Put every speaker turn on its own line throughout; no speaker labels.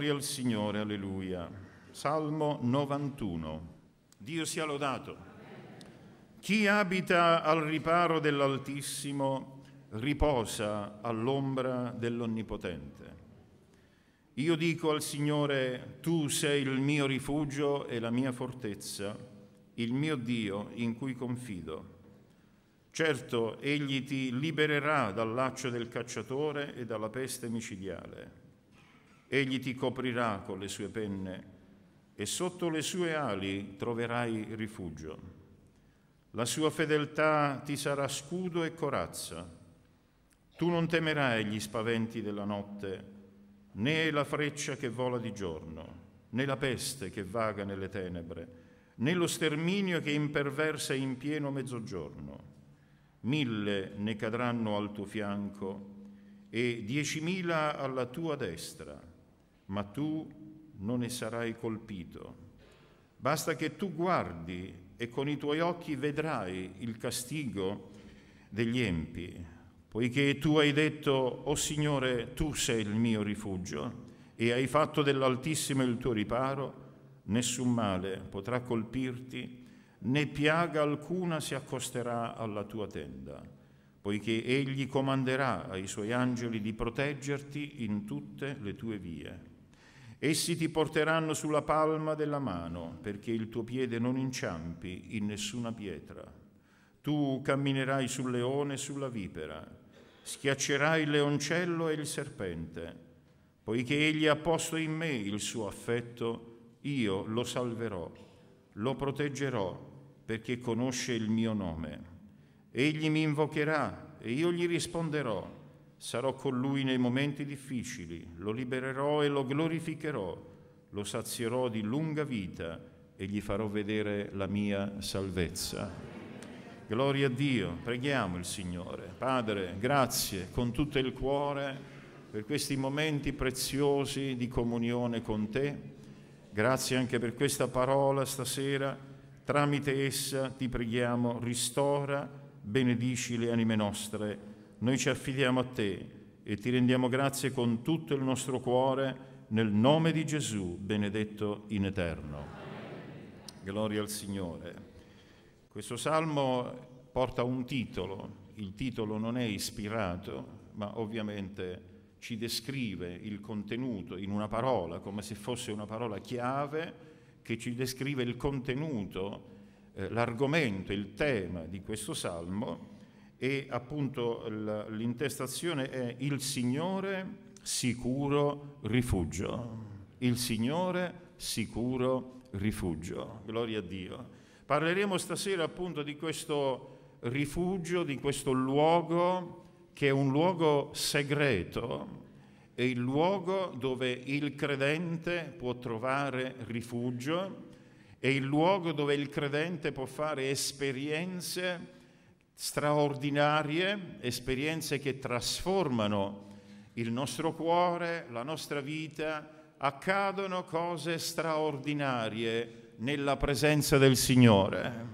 Gloria al Signore, alleluia. Salmo 91. Dio sia lodato. Chi abita al riparo dell'Altissimo riposa all'ombra dell'Onnipotente. Io dico al Signore, tu sei il mio rifugio e la mia fortezza, il mio Dio in cui confido. Certo, egli ti libererà dal laccio del cacciatore e dalla peste micidiale. Egli ti coprirà con le sue penne e sotto le sue ali troverai rifugio. La sua fedeltà ti sarà scudo e corazza. Tu non temerai gli spaventi della notte, né la freccia che vola di giorno, né la peste che vaga nelle tenebre, né lo sterminio che imperversa in pieno mezzogiorno. Mille ne cadranno al tuo fianco e diecimila alla tua destra ma tu non ne sarai colpito. Basta che tu guardi e con i tuoi occhi vedrai il castigo degli empi, poiché tu hai detto, o oh Signore, tu sei il mio rifugio e hai fatto dell'Altissimo il tuo riparo, nessun male potrà colpirti, né piaga alcuna si accosterà alla tua tenda, poiché egli comanderà ai suoi angeli di proteggerti in tutte le tue vie Essi ti porteranno sulla palma della mano, perché il tuo piede non inciampi in nessuna pietra. Tu camminerai sul leone e sulla vipera, schiaccerai il leoncello e il serpente, poiché egli ha posto in me il suo affetto, io lo salverò, lo proteggerò, perché conosce il mio nome. Egli mi invocherà e io gli risponderò sarò con lui nei momenti difficili, lo libererò e lo glorificherò, lo sazierò di lunga vita e gli farò vedere la mia salvezza. Gloria a Dio, preghiamo il Signore. Padre, grazie con tutto il cuore per questi momenti preziosi di comunione con te. Grazie anche per questa parola stasera. Tramite essa ti preghiamo, ristora, benedici le anime nostre noi ci affidiamo a te e ti rendiamo grazie con tutto il nostro cuore nel nome di Gesù, benedetto in eterno. Gloria al Signore. Questo salmo porta un titolo, il titolo non è ispirato, ma ovviamente ci descrive il contenuto in una parola, come se fosse una parola chiave che ci descrive il contenuto, eh, l'argomento, il tema di questo salmo e appunto l'intestazione è il Signore sicuro rifugio. Il Signore sicuro rifugio. Gloria a Dio. Parleremo stasera appunto di questo rifugio, di questo luogo che è un luogo segreto, è il luogo dove il credente può trovare rifugio, è il luogo dove il credente può fare esperienze straordinarie, esperienze che trasformano il nostro cuore, la nostra vita, accadono cose straordinarie nella presenza del Signore,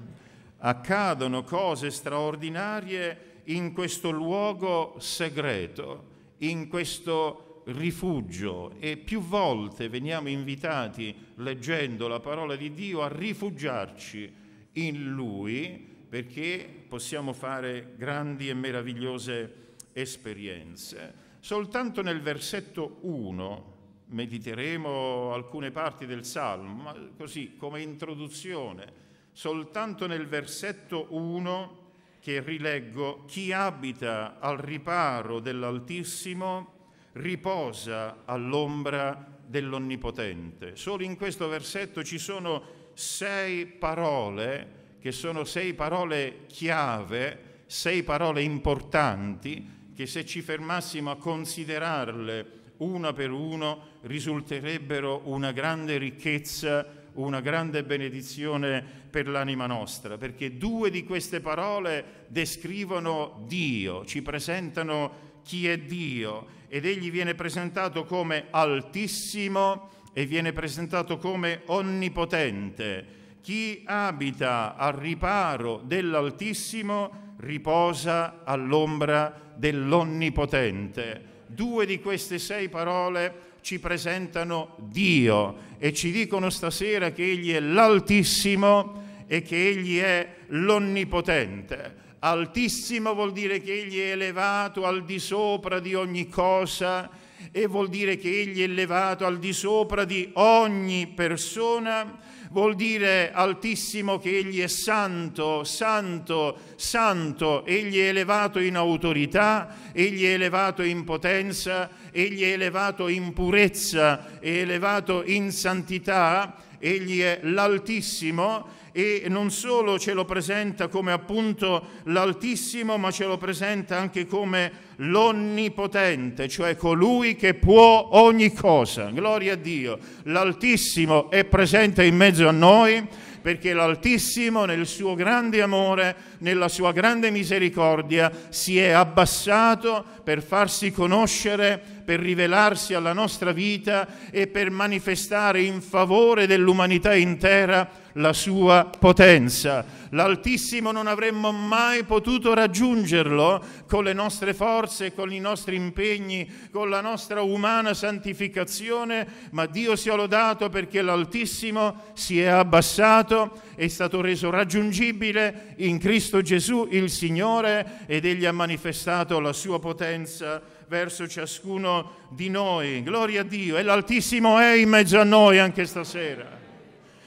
accadono cose straordinarie in questo luogo segreto, in questo rifugio e più volte veniamo invitati, leggendo la parola di Dio, a rifugiarci in Lui perché possiamo fare grandi e meravigliose esperienze. Soltanto nel versetto 1 mediteremo alcune parti del Salmo, ma così come introduzione, soltanto nel versetto 1 che rileggo, chi abita al riparo dell'Altissimo riposa all'ombra dell'Onnipotente. Solo in questo versetto ci sono sei parole che sono sei parole chiave, sei parole importanti, che se ci fermassimo a considerarle una per uno risulterebbero una grande ricchezza, una grande benedizione per l'anima nostra, perché due di queste parole descrivono Dio, ci presentano chi è Dio ed egli viene presentato come altissimo e viene presentato come onnipotente. Chi abita al riparo dell'Altissimo riposa all'ombra dell'Onnipotente. Due di queste sei parole ci presentano Dio e ci dicono stasera che Egli è l'Altissimo e che Egli è l'Onnipotente. Altissimo vuol dire che Egli è elevato al di sopra di ogni cosa e vuol dire che egli è elevato al di sopra di ogni persona, vuol dire altissimo che egli è santo, santo, santo, egli è elevato in autorità, egli è elevato in potenza, egli è elevato in purezza, è elevato in santità, egli è l'altissimo e non solo ce lo presenta come appunto l'Altissimo, ma ce lo presenta anche come l'Onnipotente, cioè colui che può ogni cosa. Gloria a Dio. L'Altissimo è presente in mezzo a noi perché l'Altissimo nel suo grande amore, nella sua grande misericordia, si è abbassato per farsi conoscere per rivelarsi alla nostra vita e per manifestare in favore dell'umanità intera la sua potenza. L'Altissimo non avremmo mai potuto raggiungerlo con le nostre forze, con i nostri impegni, con la nostra umana santificazione, ma Dio si è lodato perché l'Altissimo si è abbassato, è stato reso raggiungibile in Cristo Gesù il Signore ed egli ha manifestato la sua potenza verso ciascuno di noi. Gloria a Dio, e l'Altissimo è in mezzo a noi anche stasera.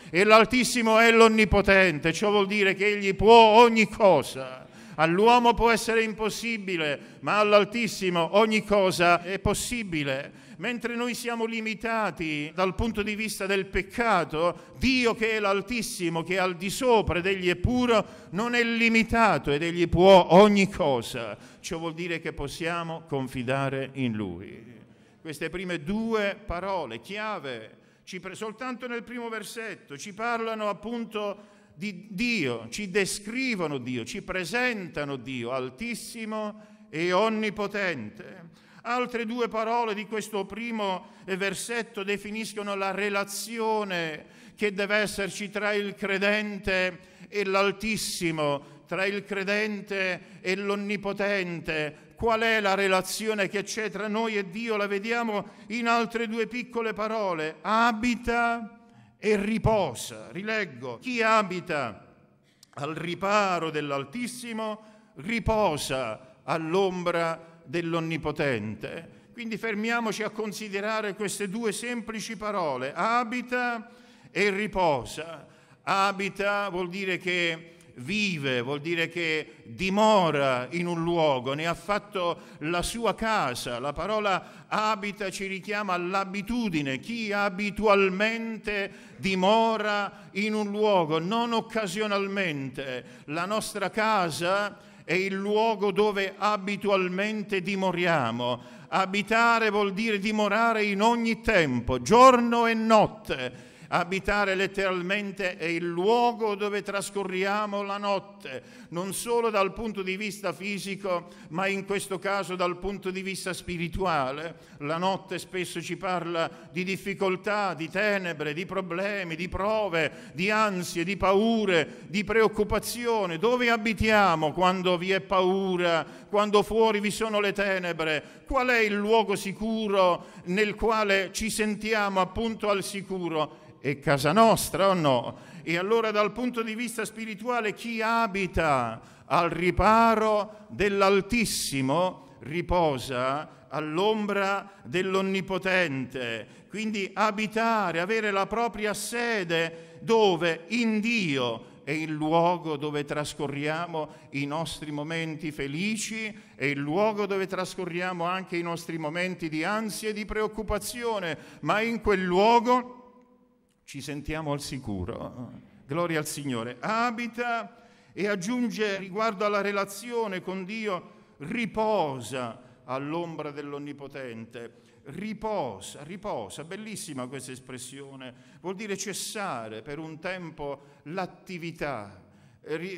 E l'Altissimo è l'Onnipotente, ciò vuol dire che Egli può ogni cosa. All'uomo può essere impossibile, ma all'Altissimo ogni cosa è possibile mentre noi siamo limitati dal punto di vista del peccato, Dio che è l'Altissimo, che è al di sopra ed egli è puro, non è limitato ed egli può ogni cosa. Ciò vuol dire che possiamo confidare in Lui. Queste prime due parole chiave, soltanto nel primo versetto, ci parlano appunto di Dio, ci descrivono Dio, ci presentano Dio altissimo e onnipotente. Altre due parole di questo primo eh, versetto definiscono la relazione che deve esserci tra il credente e l'Altissimo, tra il credente e l'Onnipotente. Qual è la relazione che c'è tra noi e Dio? La vediamo in altre due piccole parole. Abita e riposa. Rileggo. Chi abita al riparo dell'Altissimo riposa all'ombra dell'Altissimo dell'Onnipotente. Quindi fermiamoci a considerare queste due semplici parole, abita e riposa. Abita vuol dire che vive, vuol dire che dimora in un luogo, ne ha fatto la sua casa. La parola abita ci richiama all'abitudine, chi abitualmente dimora in un luogo, non occasionalmente. La nostra casa è il luogo dove abitualmente dimoriamo. Abitare vuol dire dimorare in ogni tempo, giorno e notte. Abitare letteralmente è il luogo dove trascorriamo la notte notte, non solo dal punto di vista fisico, ma in questo caso dal punto di vista spirituale. La notte spesso ci parla di difficoltà, di tenebre, di problemi, di prove, di ansie, di paure, di preoccupazione. Dove abitiamo quando vi è paura, quando fuori vi sono le tenebre? Qual è il luogo sicuro nel quale ci sentiamo appunto al sicuro? È casa nostra o no? E allora dal punto di vista spirituale chi abita abita al riparo dell'Altissimo, riposa all'ombra dell'Onnipotente. Quindi abitare, avere la propria sede dove? In Dio è il luogo dove trascorriamo i nostri momenti felici, è il luogo dove trascorriamo anche i nostri momenti di ansia e di preoccupazione, ma in quel luogo ci sentiamo al sicuro. Gloria al Signore. Abita e aggiunge riguardo alla relazione con Dio, riposa all'ombra dell'Onnipotente. Riposa, riposa, bellissima questa espressione, vuol dire cessare per un tempo l'attività,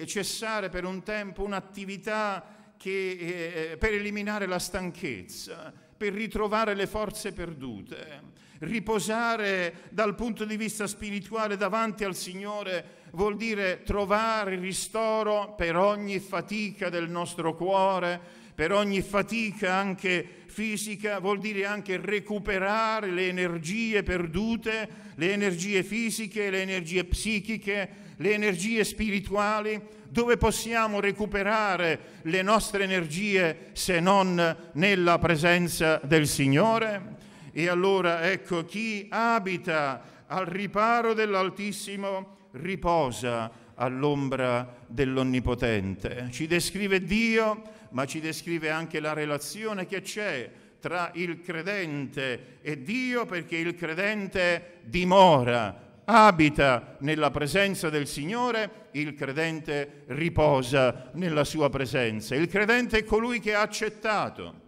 cessare per un tempo un'attività che, eh, eh, per eliminare la stanchezza, per ritrovare le forze perdute, riposare dal punto di vista spirituale davanti al Signore vuol dire trovare ristoro per ogni fatica del nostro cuore, per ogni fatica anche fisica, vuol dire anche recuperare le energie perdute, le energie fisiche, le energie psichiche, le energie spirituali, dove possiamo recuperare le nostre energie se non nella presenza del Signore? E allora ecco chi abita al riparo dell'Altissimo riposa all'ombra dell'Onnipotente. Ci descrive Dio, ma ci descrive anche la relazione che c'è tra il credente e Dio perché il credente dimora, abita nella presenza del Signore, il credente riposa nella sua presenza. Il credente è colui che ha accettato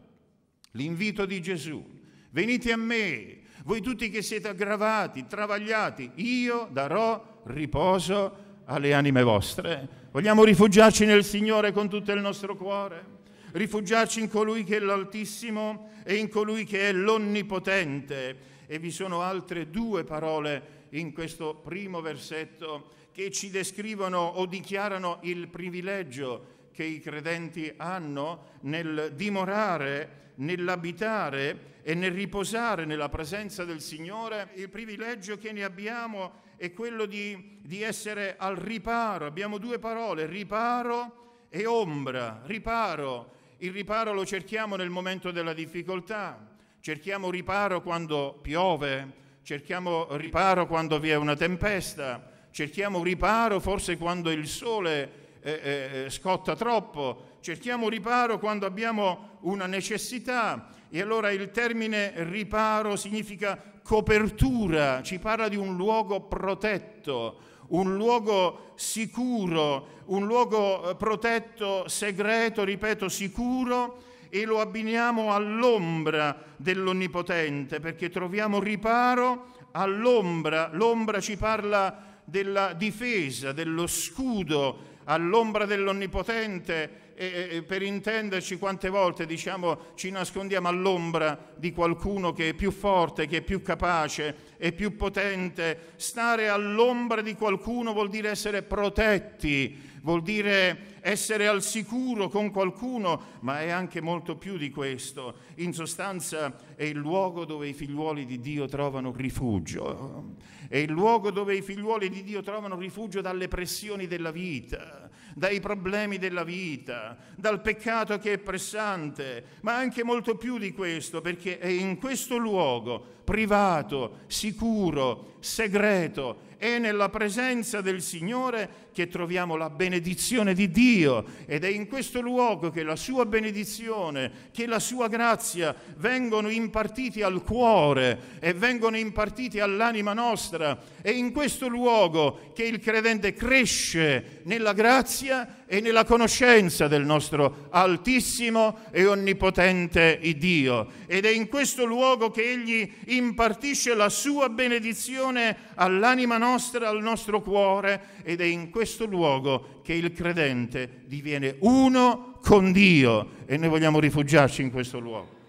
l'invito di Gesù. Venite a me, voi tutti che siete aggravati, travagliati, io darò riposo alle anime vostre. Vogliamo rifugiarci nel Signore con tutto il nostro cuore, rifugiarci in colui che è l'Altissimo e in colui che è l'Onnipotente. E vi sono altre due parole in questo primo versetto che ci descrivono o dichiarano il privilegio che i credenti hanno nel dimorare, nell'abitare e nel riposare nella presenza del Signore, il privilegio che ne abbiamo è quello di, di essere al riparo. Abbiamo due parole, riparo e ombra. Riparo, il riparo lo cerchiamo nel momento della difficoltà, cerchiamo riparo quando piove, cerchiamo riparo quando vi è una tempesta, cerchiamo riparo forse quando il sole eh, eh, eh, scotta troppo, cerchiamo riparo quando abbiamo una necessità e allora il termine riparo significa copertura, ci parla di un luogo protetto, un luogo sicuro, un luogo eh, protetto, segreto, ripeto, sicuro e lo abbiniamo all'ombra dell'Onnipotente perché troviamo riparo all'ombra, l'ombra ci parla della difesa, dello scudo all'ombra dell'Onnipotente, e, e, per intenderci quante volte diciamo, ci nascondiamo all'ombra di qualcuno che è più forte, che è più capace, è più potente. Stare all'ombra di qualcuno vuol dire essere protetti vuol dire essere al sicuro con qualcuno, ma è anche molto più di questo. In sostanza è il luogo dove i figliuoli di Dio trovano rifugio, è il luogo dove i figliuoli di Dio trovano rifugio dalle pressioni della vita, dai problemi della vita, dal peccato che è pressante, ma anche molto più di questo, perché è in questo luogo privato, sicuro, segreto, e nella presenza del Signore che troviamo la benedizione di Dio ed è in questo luogo che la sua benedizione, che la sua grazia vengono impartiti al cuore e vengono impartiti all'anima nostra. È in questo luogo che il credente cresce nella grazia e nella conoscenza del nostro altissimo e onnipotente Dio. Ed è in questo luogo che egli impartisce la sua benedizione all'anima nostra, al nostro cuore ed è in questo luogo che il credente diviene uno con Dio e noi vogliamo rifugiarci in questo luogo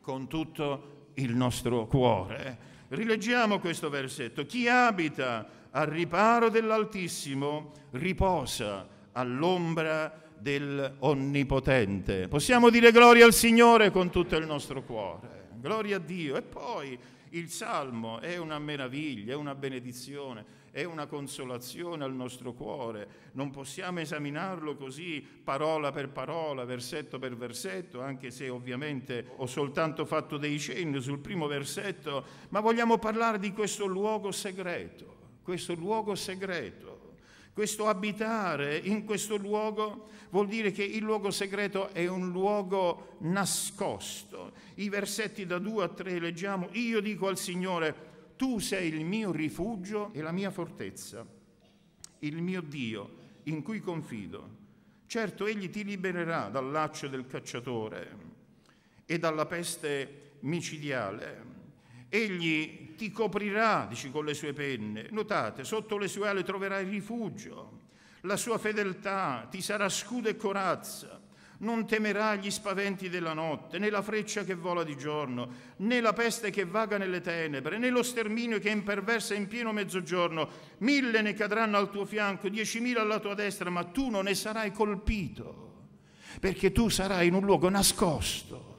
con tutto il nostro cuore. Eh. Rileggiamo questo versetto. Chi abita al riparo dell'Altissimo riposa all'ombra dell'Onnipotente. Possiamo dire gloria al Signore con tutto il nostro cuore. Gloria a Dio. E poi il Salmo è una meraviglia, è una benedizione è una consolazione al nostro cuore. Non possiamo esaminarlo così parola per parola, versetto per versetto, anche se ovviamente ho soltanto fatto dei cenni sul primo versetto, ma vogliamo parlare di questo luogo segreto, questo luogo segreto. Questo abitare in questo luogo vuol dire che il luogo segreto è un luogo nascosto. I versetti da 2 a 3 leggiamo, io dico al Signore, tu sei il mio rifugio e la mia fortezza, il mio Dio in cui confido. Certo, egli ti libererà dal laccio del cacciatore e dalla peste micidiale. Egli ti coprirà, dici, con le sue penne. Notate, sotto le sue ali troverai rifugio. La sua fedeltà ti sarà scudo e corazza non temerà gli spaventi della notte, né la freccia che vola di giorno, né la peste che vaga nelle tenebre, né lo sterminio che imperversa in pieno mezzogiorno. Mille ne cadranno al tuo fianco, diecimila alla tua destra, ma tu non ne sarai colpito, perché tu sarai in un luogo nascosto.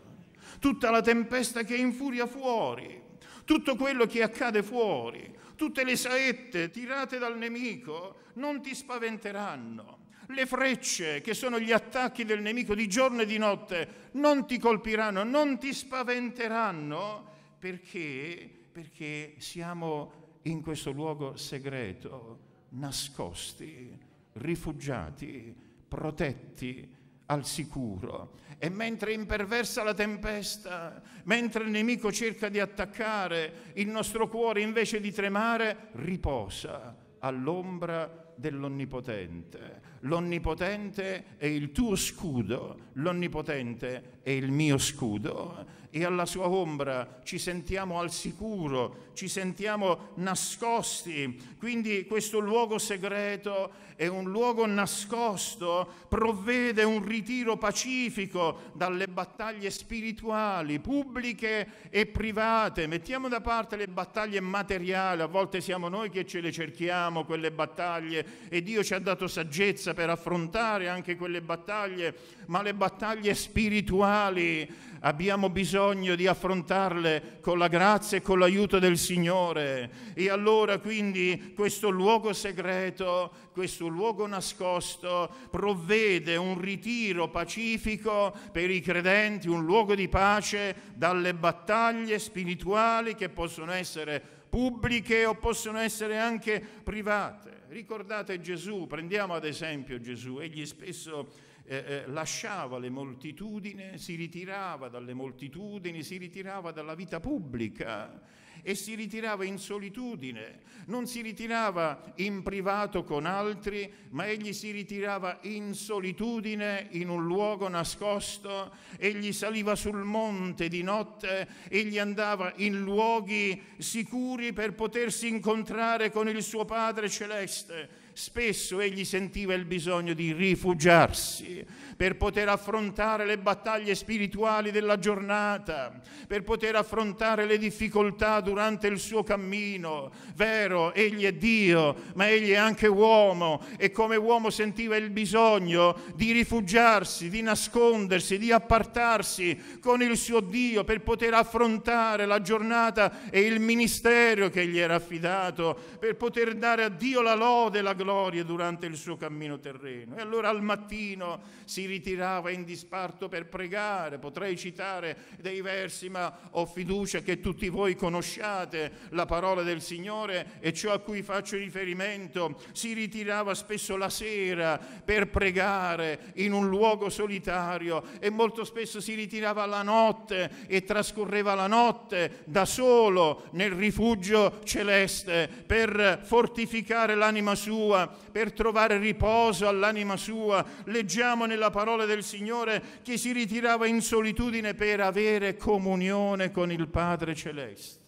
Tutta la tempesta che infuria fuori, tutto quello che accade fuori, tutte le saette tirate dal nemico non ti spaventeranno le frecce, che sono gli attacchi del nemico di giorno e di notte, non ti colpiranno, non ti spaventeranno, perché, perché siamo in questo luogo segreto, nascosti, rifugiati, protetti, al sicuro. E mentre imperversa la tempesta, mentre il nemico cerca di attaccare, il nostro cuore invece di tremare riposa all'ombra dell'Onnipotente l'Onnipotente è il tuo scudo, l'Onnipotente è il mio scudo e alla sua ombra ci sentiamo al sicuro, ci sentiamo nascosti. Quindi questo luogo segreto è un luogo nascosto, provvede un ritiro pacifico dalle battaglie spirituali, pubbliche e private. Mettiamo da parte le battaglie materiali, a volte siamo noi che ce le cerchiamo, quelle battaglie, e Dio ci ha dato saggezza per affrontare anche quelle battaglie, ma le battaglie spirituali abbiamo bisogno di affrontarle con la grazia e con l'aiuto del Signore. E allora quindi questo luogo segreto, questo luogo nascosto provvede un ritiro pacifico per i credenti, un luogo di pace dalle battaglie spirituali che possono essere pubbliche o possono essere anche private. Ricordate Gesù, prendiamo ad esempio Gesù, egli spesso eh, eh lasciava le moltitudini, si ritirava dalle moltitudini, si ritirava dalla vita pubblica e si ritirava in solitudine, non si ritirava in privato con altri, ma egli si ritirava in solitudine in un luogo nascosto, egli saliva sul monte di notte, egli andava in luoghi sicuri per potersi incontrare con il suo Padre celeste spesso egli sentiva il bisogno di rifugiarsi per poter affrontare le battaglie spirituali della giornata, per poter affrontare le difficoltà durante il suo cammino. Vero, egli è Dio, ma egli è anche uomo e come uomo sentiva il bisogno di rifugiarsi, di nascondersi, di appartarsi con il suo Dio per poter affrontare la giornata e il ministero che gli era affidato, per poter dare a Dio la lode, la gloria glorie durante il suo cammino terreno. E allora al mattino si ritirava in disparto per pregare. Potrei citare dei versi, ma ho fiducia che tutti voi conosciate la parola del Signore e ciò a cui faccio riferimento. Si ritirava spesso la sera per pregare in un luogo solitario e molto spesso si ritirava la notte e trascorreva la notte da solo nel rifugio celeste per fortificare l'anima sua sua, per trovare riposo all'anima sua. Leggiamo nella parola del Signore che si ritirava in solitudine per avere comunione con il Padre Celeste.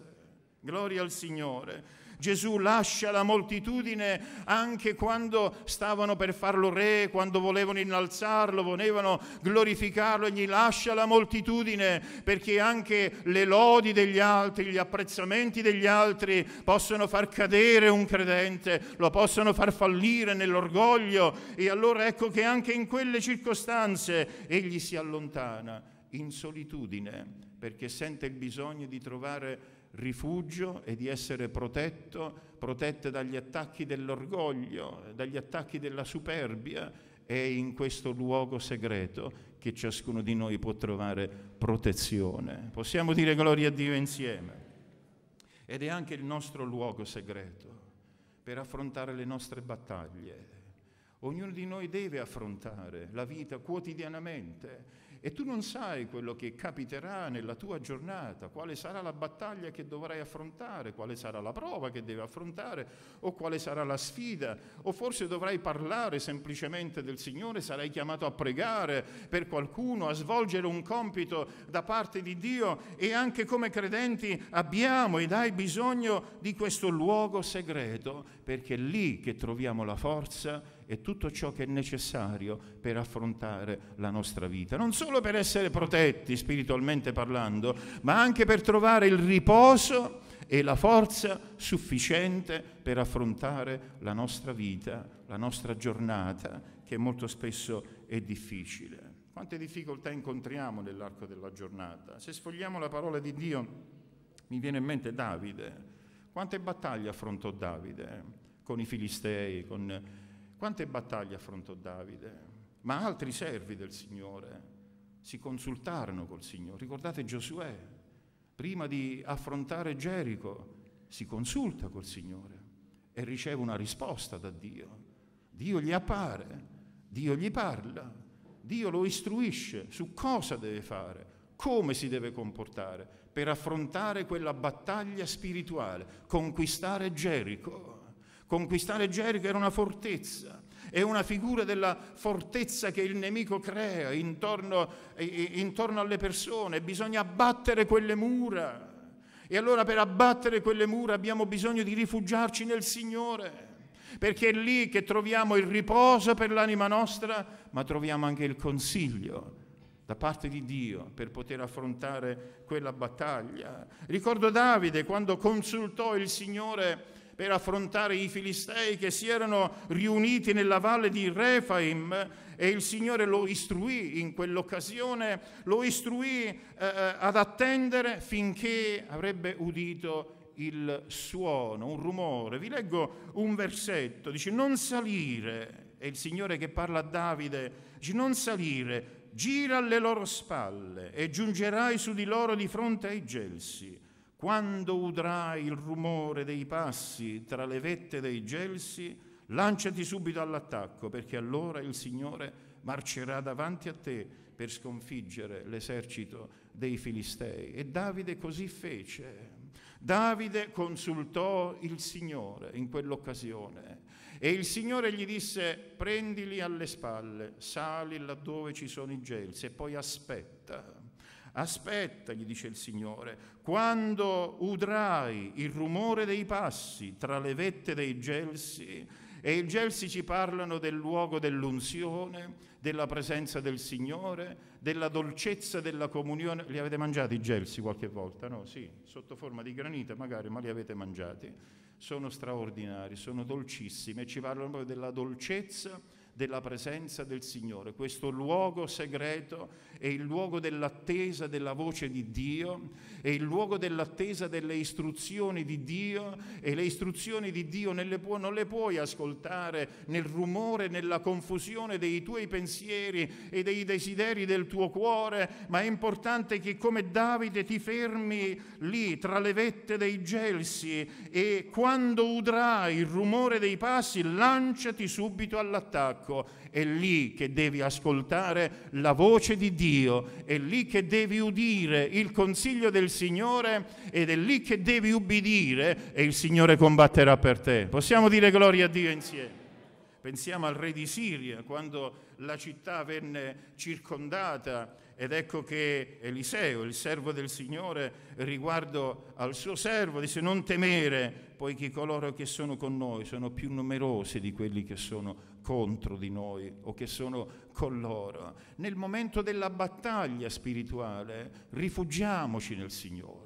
Gloria al Signore. Gesù lascia la moltitudine anche quando stavano per farlo re, quando volevano innalzarlo, volevano glorificarlo, gli lascia la moltitudine perché anche le lodi degli altri, gli apprezzamenti degli altri possono far cadere un credente, lo possono far fallire nell'orgoglio e allora ecco che anche in quelle circostanze egli si allontana in solitudine perché sente il bisogno di trovare rifugio e di essere protetto, protette dagli attacchi dell'orgoglio, dagli attacchi della superbia. È in questo luogo segreto che ciascuno di noi può trovare protezione. Possiamo dire gloria a Dio insieme. Ed è anche il nostro luogo segreto per affrontare le nostre battaglie. Ognuno di noi deve affrontare la vita quotidianamente e tu non sai quello che capiterà nella tua giornata, quale sarà la battaglia che dovrai affrontare, quale sarà la prova che devi affrontare o quale sarà la sfida o forse dovrai parlare semplicemente del Signore, sarai chiamato a pregare per qualcuno, a svolgere un compito da parte di Dio e anche come credenti abbiamo ed hai bisogno di questo luogo segreto perché è lì che troviamo la forza e tutto ciò che è necessario per affrontare la nostra vita, non solo per essere protetti spiritualmente parlando, ma anche per trovare il riposo e la forza sufficiente per affrontare la nostra vita, la nostra giornata, che molto spesso è difficile. Quante difficoltà incontriamo nell'arco della giornata? Se sfogliamo la parola di Dio, mi viene in mente Davide. Quante battaglie affrontò Davide con i Filistei, con quante battaglie affrontò Davide? Ma altri servi del Signore si consultarono col Signore. Ricordate Giosuè, prima di affrontare Gerico, si consulta col Signore e riceve una risposta da Dio. Dio gli appare, Dio gli parla, Dio lo istruisce su cosa deve fare, come si deve comportare per affrontare quella battaglia spirituale, conquistare Gerico. Conquistare Gerico era una fortezza, è una figura della fortezza che il nemico crea intorno, intorno alle persone, bisogna abbattere quelle mura. E allora per abbattere quelle mura abbiamo bisogno di rifugiarci nel Signore, perché è lì che troviamo il riposo per l'anima nostra, ma troviamo anche il consiglio da parte di Dio per poter affrontare quella battaglia. Ricordo Davide quando consultò il Signore per affrontare i Filistei che si erano riuniti nella valle di Refaim e il Signore lo istruì in quell'occasione, lo istruì eh, eh, ad attendere finché avrebbe udito il suono, un rumore. Vi leggo un versetto, dice non salire, è il Signore che parla a Davide, dice non salire, gira alle loro spalle e giungerai su di loro di fronte ai gelsi. Quando udrai il rumore dei passi tra le vette dei gelsi, lanciati subito all'attacco, perché allora il Signore marcerà davanti a te per sconfiggere l'esercito dei Filistei. E Davide così fece. Davide consultò il Signore in quell'occasione e il Signore gli disse prendili alle spalle, sali laddove ci sono i gelsi e poi aspetta Aspetta, gli dice il Signore, quando udrai il rumore dei passi tra le vette dei gelsi, e i gelsi ci parlano del luogo dell'unzione, della presenza del Signore, della dolcezza della comunione. Li avete mangiati i gelsi qualche volta? No, sì, sotto forma di granita magari, ma li avete mangiati. Sono straordinari, sono dolcissimi e ci parlano proprio della dolcezza della presenza del Signore. Questo luogo segreto è il luogo dell'attesa della voce di Dio, è il luogo dell'attesa delle istruzioni di Dio e le istruzioni di Dio le pu- non le puoi ascoltare nel rumore, nella confusione dei tuoi pensieri e dei desideri del tuo cuore, ma è importante che come Davide ti fermi lì tra le vette dei gelsi e quando udrai il rumore dei passi lanciati subito all'attacco parco, è lì che devi ascoltare la voce di Dio, è lì che devi udire il consiglio del Signore ed è lì che devi ubbidire e il Signore combatterà per te. Possiamo dire gloria a Dio insieme. Pensiamo al re di Siria, quando la città venne circondata ed ecco che Eliseo, il servo del Signore, riguardo al suo servo, disse non temere, poiché coloro che sono con noi sono più numerosi di quelli che sono contro di noi o che sono con loro. Nel momento della battaglia spirituale rifugiamoci nel Signore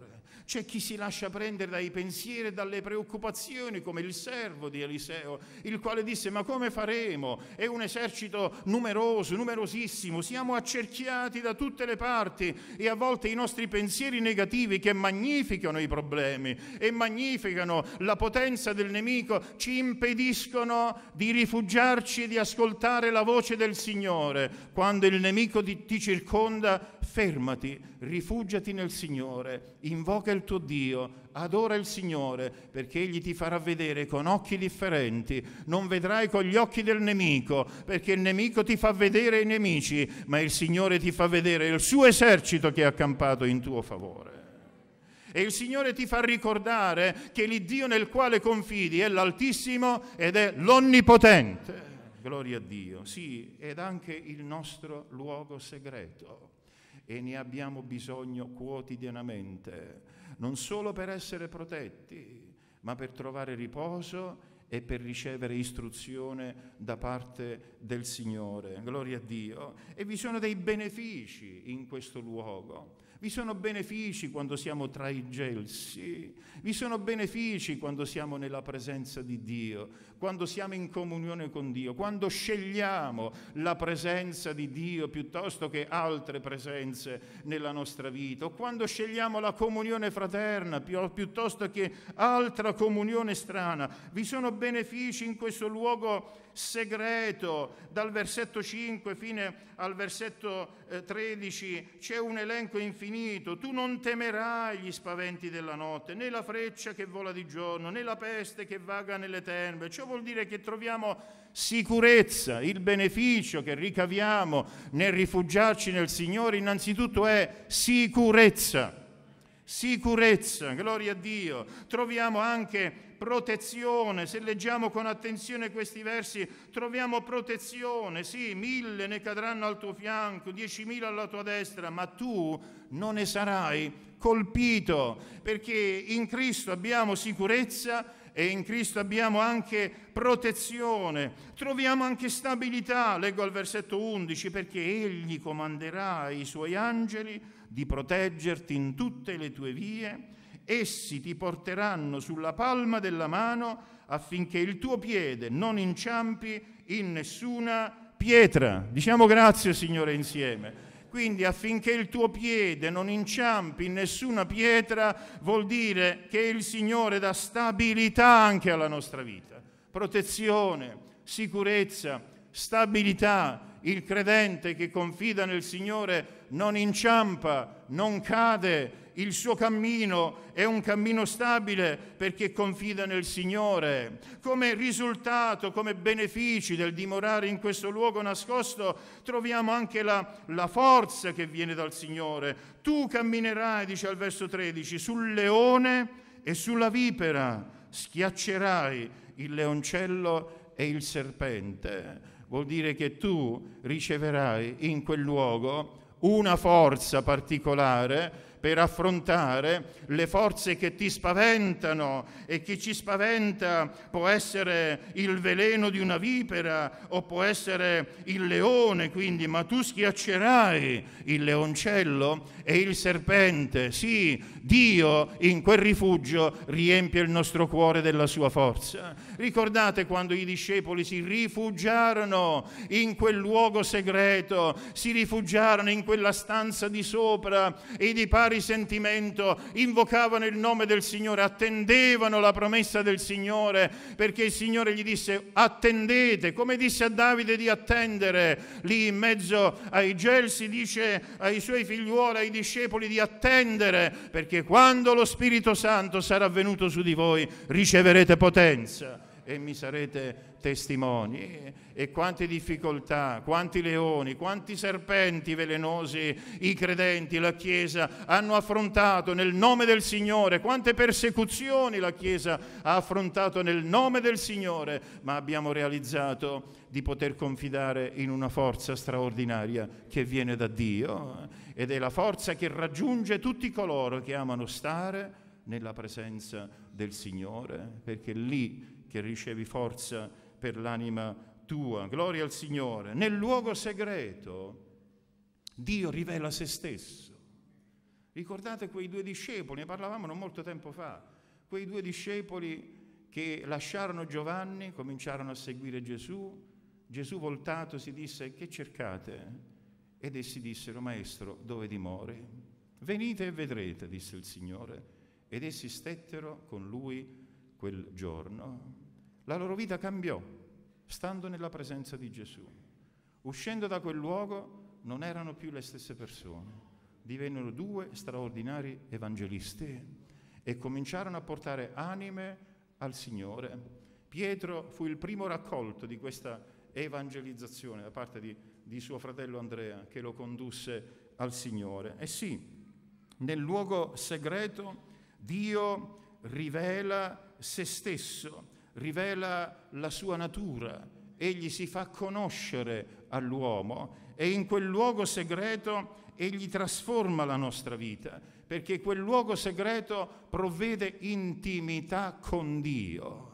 c'è chi si lascia prendere dai pensieri e dalle preoccupazioni, come il servo di Eliseo, il quale disse, ma come faremo? È un esercito numeroso, numerosissimo, siamo accerchiati da tutte le parti e a volte i nostri pensieri negativi che magnificano i problemi e magnificano la potenza del nemico ci impediscono di rifugiarci e di ascoltare la voce del Signore. Quando il nemico ti circonda, fermati, rifugiati nel Signore, invoca il tuo Dio, adora il Signore, perché Egli ti farà vedere con occhi differenti, non vedrai con gli occhi del nemico, perché il nemico ti fa vedere i nemici, ma il Signore ti fa vedere il suo esercito che è accampato in tuo favore. E il Signore ti fa ricordare che l'Iddio nel quale confidi è l'Altissimo ed è l'Onnipotente. Gloria a Dio, sì, ed anche il nostro luogo segreto e ne abbiamo bisogno quotidianamente, non solo per essere protetti, ma per trovare riposo e per ricevere istruzione da parte del Signore. Gloria a Dio. E vi sono dei benefici in questo luogo. Vi sono benefici quando siamo tra i gelsi, vi sono benefici quando siamo nella presenza di Dio, quando siamo in comunione con Dio, quando scegliamo la presenza di Dio piuttosto che altre presenze nella nostra vita, o quando scegliamo la comunione fraterna piuttosto che altra comunione strana. Vi sono benefici in questo luogo segreto, dal versetto 5 fino al versetto 13 eh, c'è un elenco infinito, tu non temerai gli spaventi della notte, né la freccia che vola di giorno, né la peste che vaga nelle tenebre, cioè vuol dire che troviamo sicurezza, il beneficio che ricaviamo nel rifugiarci nel Signore innanzitutto è sicurezza. Sicurezza, gloria a Dio. Troviamo anche protezione, se leggiamo con attenzione questi versi, troviamo protezione, sì, mille ne cadranno al tuo fianco, diecimila alla tua destra, ma tu non ne sarai colpito, perché in Cristo abbiamo sicurezza e in Cristo abbiamo anche protezione, troviamo anche stabilità, leggo al versetto 11, perché Egli comanderà ai Suoi angeli di proteggerti in tutte le tue vie, essi ti porteranno sulla palma della mano affinché il tuo piede non inciampi in nessuna pietra. Diciamo grazie Signore insieme. Quindi affinché il tuo piede non inciampi in nessuna pietra vuol dire che il Signore dà stabilità anche alla nostra vita, protezione, sicurezza, stabilità. Il credente che confida nel Signore non inciampa, non cade il suo cammino è un cammino stabile perché confida nel Signore. Come risultato, come benefici del dimorare in questo luogo nascosto, troviamo anche la, la forza che viene dal Signore. Tu camminerai, dice al verso 13, sul leone e sulla vipera, schiaccerai il leoncello e il serpente. Vuol dire che tu riceverai in quel luogo una forza particolare per affrontare le forze che ti spaventano e chi ci spaventa può essere il veleno di una vipera o può essere il leone, quindi ma tu schiaccerai il leoncello e il serpente. Sì, Dio in quel rifugio riempie il nostro cuore della sua forza. Ricordate quando i discepoli si rifugiarono in quel luogo segreto, si rifugiarono in quella stanza di sopra e di pari risentimento, invocavano il nome del Signore, attendevano la promessa del Signore, perché il Signore gli disse attendete, come disse a Davide di attendere, lì in mezzo ai gelsi dice ai suoi figliuoli, ai discepoli di attendere, perché quando lo Spirito Santo sarà venuto su di voi riceverete potenza e mi sarete testimoni e quante difficoltà, quanti leoni, quanti serpenti velenosi i credenti, la Chiesa hanno affrontato nel nome del Signore, quante persecuzioni la Chiesa ha affrontato nel nome del Signore, ma abbiamo realizzato di poter confidare in una forza straordinaria che viene da Dio eh, ed è la forza che raggiunge tutti coloro che amano stare nella presenza del Signore, perché è lì che ricevi forza per l'anima tua, gloria al Signore. Nel luogo segreto Dio rivela se stesso. Ricordate quei due discepoli, ne parlavamo non molto tempo fa, quei due discepoli che lasciarono Giovanni, cominciarono a seguire Gesù, Gesù voltato si disse che cercate? Ed essi dissero, maestro, dove dimori? Venite e vedrete, disse il Signore. Ed essi stettero con lui quel giorno. La loro vita cambiò stando nella presenza di Gesù. Uscendo da quel luogo non erano più le stesse persone, divennero due straordinari evangelisti e cominciarono a portare anime al Signore. Pietro fu il primo raccolto di questa evangelizzazione da parte di, di suo fratello Andrea che lo condusse al Signore. E sì, nel luogo segreto Dio rivela se stesso rivela la sua natura, egli si fa conoscere all'uomo e in quel luogo segreto egli trasforma la nostra vita, perché quel luogo segreto provvede intimità con Dio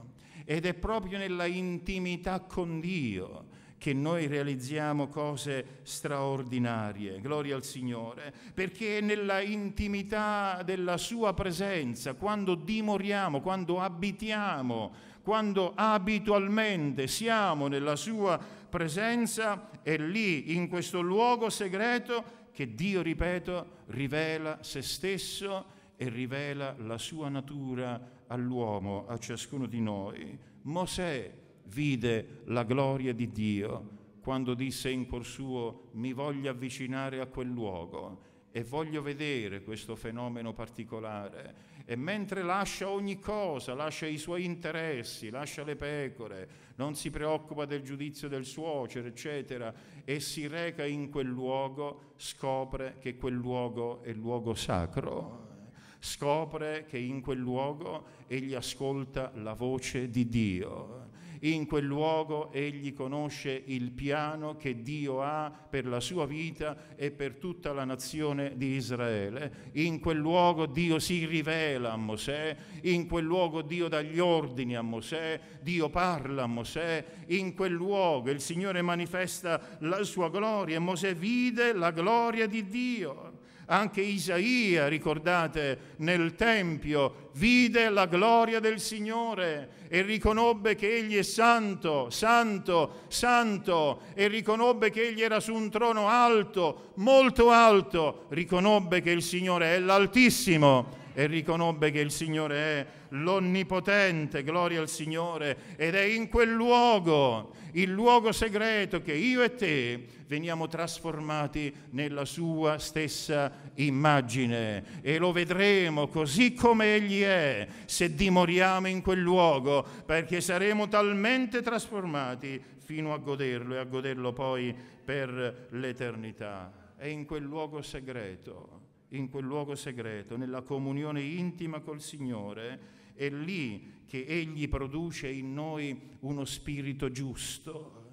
ed è proprio nella intimità con Dio che noi realizziamo cose straordinarie, gloria al Signore, perché è nella intimità della sua presenza, quando dimoriamo, quando abitiamo quando abitualmente siamo nella sua presenza, è lì, in questo luogo segreto, che Dio, ripeto, rivela se stesso e rivela la sua natura all'uomo, a ciascuno di noi. Mosè vide la gloria di Dio quando disse in cuor suo mi voglio avvicinare a quel luogo e voglio vedere questo fenomeno particolare e mentre lascia ogni cosa, lascia i suoi interessi, lascia le pecore, non si preoccupa del giudizio del suocero, eccetera, e si reca in quel luogo, scopre che quel luogo è il luogo sacro, scopre che in quel luogo egli ascolta la voce di Dio in quel luogo egli conosce il piano che Dio ha per la sua vita e per tutta la nazione di Israele. In quel luogo Dio si rivela a Mosè, in quel luogo Dio dà gli ordini a Mosè, Dio parla a Mosè, in quel luogo il Signore manifesta la sua gloria e Mosè vide la gloria di Dio. Anche Isaia, ricordate, nel Tempio vide la gloria del Signore e riconobbe che Egli è santo, santo, santo e riconobbe che Egli era su un trono alto, molto alto, riconobbe che il Signore è l'Altissimo e riconobbe che il Signore è l'Onnipotente, gloria al Signore, ed è in quel luogo, il luogo segreto, che io e te veniamo trasformati nella sua stessa immagine e lo vedremo così come egli è se dimoriamo in quel luogo perché saremo talmente trasformati fino a goderlo e a goderlo poi per l'eternità. È in quel luogo segreto in quel luogo segreto, nella comunione intima col Signore, è lì che Egli produce in noi uno spirito giusto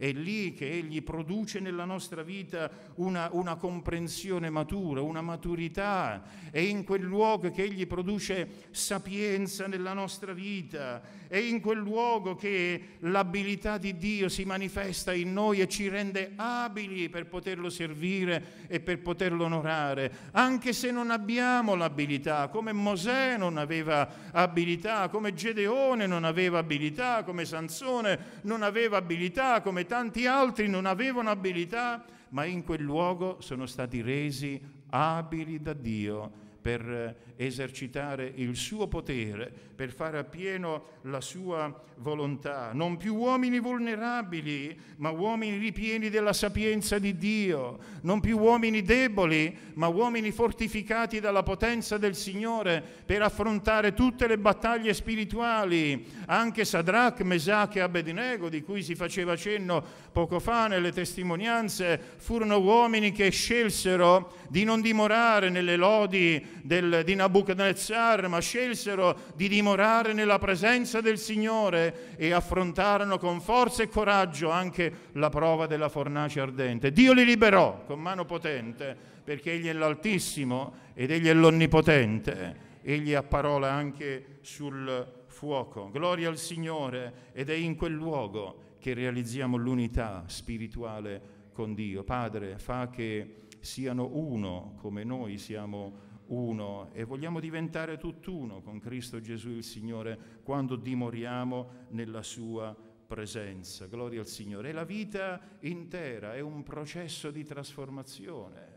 è lì che Egli produce nella nostra vita una, una comprensione matura, una maturità. È in quel luogo che Egli produce sapienza nella nostra vita. È in quel luogo che l'abilità di Dio si manifesta in noi e ci rende abili per poterlo servire e per poterlo onorare. Anche se non abbiamo l'abilità, come Mosè non aveva abilità, come Gedeone non aveva abilità, come Sansone non aveva abilità, come tanti altri non avevano abilità, ma in quel luogo sono stati resi abili da Dio per eh, esercitare il suo potere per fare appieno la sua volontà. Non più uomini vulnerabili, ma uomini ripieni della sapienza di Dio. Non più uomini deboli, ma uomini fortificati dalla potenza del Signore per affrontare tutte le battaglie spirituali. Anche Sadrach, Mesach e Abednego, di cui si faceva cenno poco fa nelle testimonianze, furono uomini che scelsero di non dimorare nelle lodi del, di Nabucodonosor Nabucodonosor, ma scelsero di dimorare nella presenza del Signore e affrontarono con forza e coraggio anche la prova della fornace ardente. Dio li liberò con mano potente, perché Egli è l'Altissimo ed Egli è l'Onnipotente. Egli ha parola anche sul fuoco. Gloria al Signore ed è in quel luogo che realizziamo l'unità spirituale con Dio. Padre, fa che siano uno come noi siamo uno e vogliamo diventare tutt'uno con Cristo Gesù il Signore quando dimoriamo nella sua presenza. Gloria al Signore. E la vita intera è un processo di trasformazione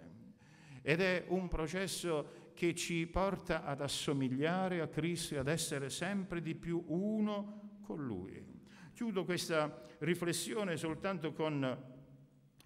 ed è un processo che ci porta ad assomigliare a Cristo e ad essere sempre di più uno con Lui. Chiudo questa riflessione soltanto con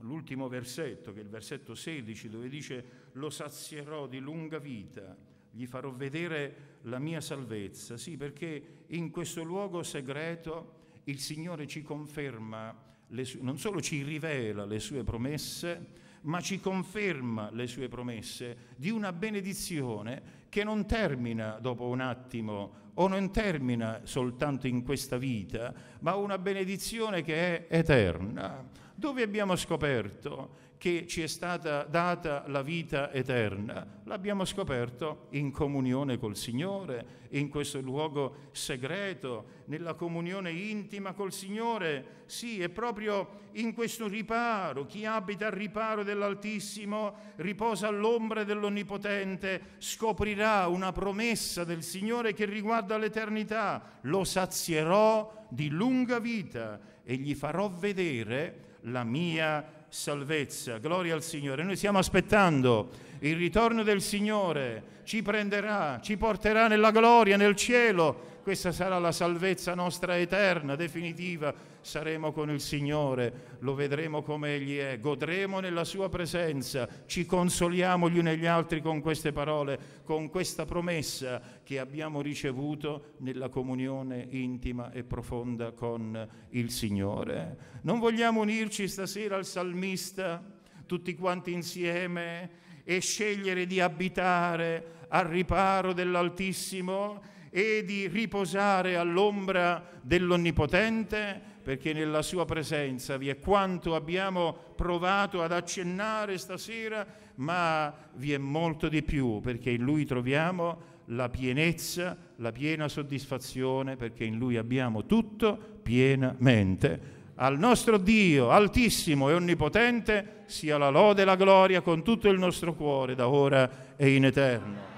L'ultimo versetto, che è il versetto 16, dove dice lo sazierò di lunga vita, gli farò vedere la mia salvezza. Sì, perché in questo luogo segreto il Signore ci conferma, sue, non solo ci rivela le sue promesse, ma ci conferma le sue promesse di una benedizione che non termina dopo un attimo o non termina soltanto in questa vita, ma una benedizione che è eterna dove abbiamo scoperto che ci è stata data la vita eterna? L'abbiamo scoperto in comunione col Signore, in questo luogo segreto, nella comunione intima col Signore. Sì, è proprio in questo riparo. Chi abita al riparo dell'Altissimo, riposa all'ombra dell'Onnipotente, scoprirà una promessa del Signore che riguarda l'eternità. Lo sazierò di lunga vita e gli farò vedere la mia salvezza. Gloria al Signore. Noi stiamo aspettando il ritorno del Signore, ci prenderà, ci porterà nella gloria, nel cielo questa sarà la salvezza nostra eterna, definitiva. Saremo con il Signore, lo vedremo come Egli è, godremo nella Sua presenza, ci consoliamo gli uni agli altri con queste parole, con questa promessa che abbiamo ricevuto nella comunione intima e profonda con il Signore. Non vogliamo unirci stasera al salmista tutti quanti insieme e scegliere di abitare al riparo dell'Altissimo e di riposare all'ombra dell'Onnipotente, perché nella sua presenza vi è quanto abbiamo provato ad accennare stasera, ma vi è molto di più, perché in lui troviamo la pienezza, la piena soddisfazione, perché in lui abbiamo tutto pienamente. Al nostro Dio altissimo e onnipotente sia la lode e la gloria con tutto il nostro cuore, da ora e in eterno.